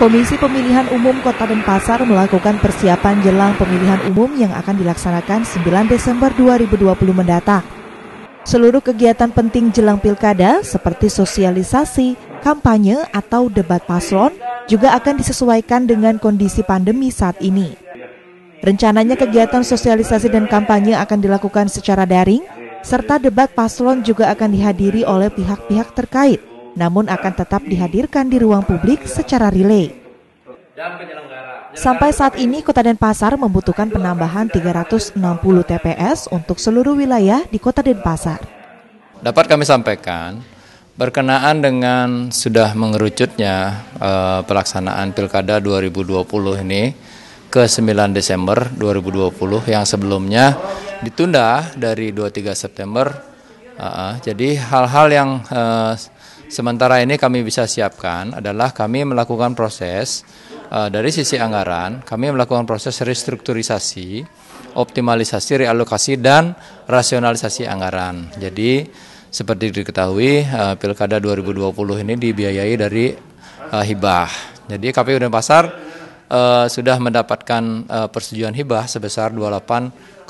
Komisi Pemilihan Umum Kota Denpasar melakukan persiapan jelang pemilihan umum yang akan dilaksanakan 9 Desember 2020 mendatang. Seluruh kegiatan penting jelang pilkada seperti sosialisasi, kampanye, atau debat paslon juga akan disesuaikan dengan kondisi pandemi saat ini. Rencananya kegiatan sosialisasi dan kampanye akan dilakukan secara daring, serta debat paslon juga akan dihadiri oleh pihak-pihak terkait namun akan tetap dihadirkan di ruang publik secara relay. Sampai saat ini, Kota Denpasar membutuhkan penambahan 360 TPS untuk seluruh wilayah di Kota Denpasar. Dapat kami sampaikan, berkenaan dengan sudah mengerucutnya eh, pelaksanaan Pilkada 2020 ini ke 9 Desember 2020 yang sebelumnya ditunda dari 23 September. Eh, jadi hal-hal yang eh, Sementara ini kami bisa siapkan adalah kami melakukan proses uh, dari sisi anggaran, kami melakukan proses restrukturisasi, optimalisasi, realokasi dan rasionalisasi anggaran. Jadi seperti diketahui uh, Pilkada 2020 ini dibiayai dari uh, hibah. Jadi KPU Denpasar uh, sudah mendapatkan uh, persetujuan hibah sebesar 28,9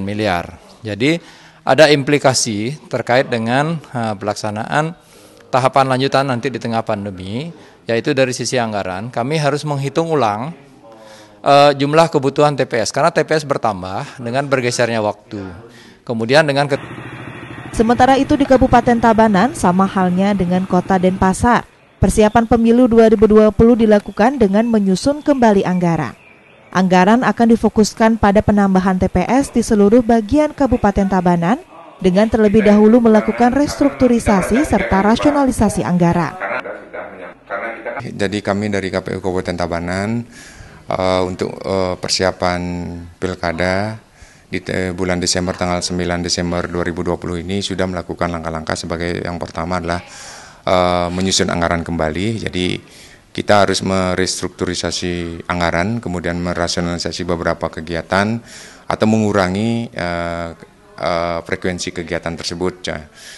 miliar. Jadi ada implikasi terkait dengan uh, pelaksanaan tahapan lanjutan nanti di tengah pandemi, yaitu dari sisi anggaran, kami harus menghitung ulang uh, jumlah kebutuhan TPS karena TPS bertambah dengan bergesernya waktu. Kemudian dengan ke Sementara itu di Kabupaten Tabanan sama halnya dengan Kota Denpasar. Persiapan pemilu 2020 dilakukan dengan menyusun kembali anggaran. Anggaran akan difokuskan pada penambahan TPS di seluruh bagian Kabupaten Tabanan dengan terlebih dahulu melakukan restrukturisasi serta rasionalisasi anggaran. Jadi kami dari KPU Kabupaten Tabanan uh, untuk uh, persiapan pilkada di bulan Desember tanggal 9 Desember 2020 ini sudah melakukan langkah-langkah sebagai yang pertama adalah uh, menyusun anggaran kembali. Jadi kita harus merestrukturisasi anggaran, kemudian merasionalisasi beberapa kegiatan atau mengurangi uh, Eh, frekuensi kegiatan tersebut.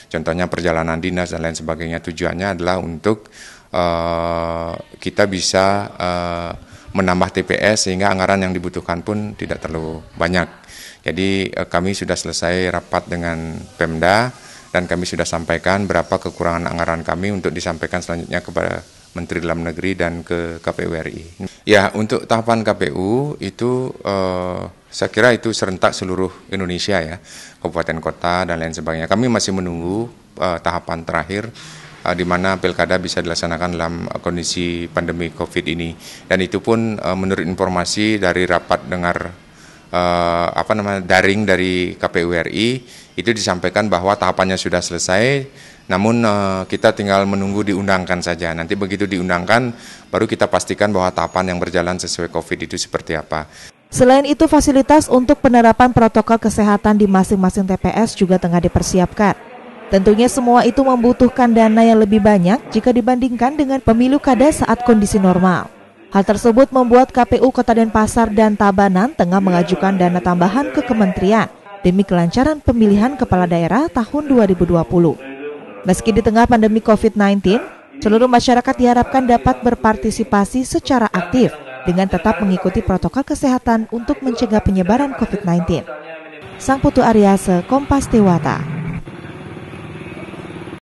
Contohnya perjalanan dinas dan lain sebagainya. Tujuannya adalah untuk uh, kita bisa uh, menambah TPS sehingga anggaran yang dibutuhkan pun tidak terlalu banyak. Jadi uh, kami sudah selesai rapat dengan Pemda dan kami sudah sampaikan berapa kekurangan anggaran kami untuk disampaikan selanjutnya kepada Menteri Dalam Negeri dan ke KPU RI. Ya, untuk tahapan KPU itu eh, saya kira itu serentak seluruh Indonesia ya, kabupaten kota dan lain sebagainya. Kami masih menunggu eh, tahapan terakhir eh, di mana pilkada bisa dilaksanakan dalam kondisi pandemi COVID ini. Dan itu pun eh, menurut informasi dari rapat dengar eh, apa namanya daring dari KPU RI itu disampaikan bahwa tahapannya sudah selesai namun uh, kita tinggal menunggu diundangkan saja. Nanti begitu diundangkan baru kita pastikan bahwa tahapan yang berjalan sesuai Covid itu seperti apa. Selain itu fasilitas untuk penerapan protokol kesehatan di masing-masing TPS juga tengah dipersiapkan. Tentunya semua itu membutuhkan dana yang lebih banyak jika dibandingkan dengan pemilu kada saat kondisi normal. Hal tersebut membuat KPU Kota Denpasar dan Tabanan tengah mengajukan dana tambahan ke kementerian demi kelancaran pemilihan kepala daerah tahun 2020. Meski di tengah pandemi COVID-19, seluruh masyarakat diharapkan dapat berpartisipasi secara aktif dengan tetap mengikuti protokol kesehatan untuk mencegah penyebaran COVID-19. Sang Putu Ariase, Kompas Dewata.